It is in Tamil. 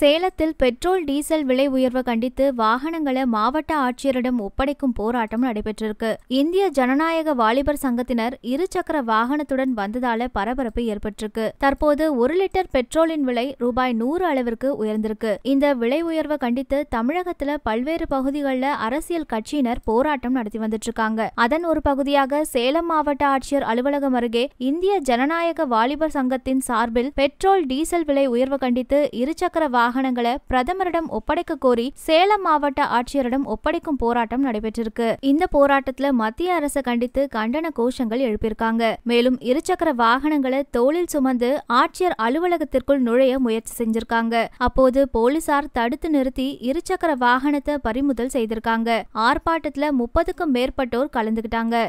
சேலத்தில் பெட்ரோல் டீசல் விலை உயர்வை கண்டித்து வாகனங்களை மாவட்ட ஆட்சியரிடம் ஒப்படைக்கும் போராட்டம் நடைபெற்றிருக்கு இந்திய ஜனநாயக வாலிபர் சங்கத்தினர் இருசக்கர வாகனத்துடன் வந்ததால பரபரப்பு ஏற்பட்டிருக்கு தற்போது ஒரு லிட்டர் பெட்ரோலின் விலை ரூபாய் நூறு அளவிற்கு உயர்ந்திருக்கு இந்த விலை உயர்வை கண்டித்து தமிழகத்துல பல்வேறு பகுதிகளில் அரசியல் கட்சியினர் போராட்டம் நடத்தி வந்துட்டு இருக்காங்க அதன் ஒரு பகுதியாக சேலம் மாவட்ட ஆட்சியர் அலுவலகம் அருகே இந்திய ஜனநாயக வாலிபர் சங்கத்தின் சார்பில் பெட்ரோல் டீசல் விலை உயர்வு கண்டித்து இருசக்கர வாகனங்களை பிரதமரிடம் ஒப்படைக்க கோரி சேலம் மாவட்ட ஆட்சியரிடம் ஒப்படைக்கும் போராட்டம் நடைபெற்றிருக்கு இந்த போராட்டத்துல மத்திய அரசு கண்டித்து கண்டன கோஷங்கள் எழுப்பியிருக்காங்க மேலும் இருசக்கர வாகனங்களை தோளில் சுமந்து ஆட்சியர் அலுவலகத்திற்குள் நுழைய முயற்சி செஞ்சிருக்காங்க அப்போது போலீசார் தடுத்து நிறுத்தி இருசக்கர வாகனத்தை பறிமுதல் செய்திருக்காங்க ஆர்ப்பாட்டத்துல முப்பதுக்கும் மேற்பட்டோர் கலந்துகிட்டாங்க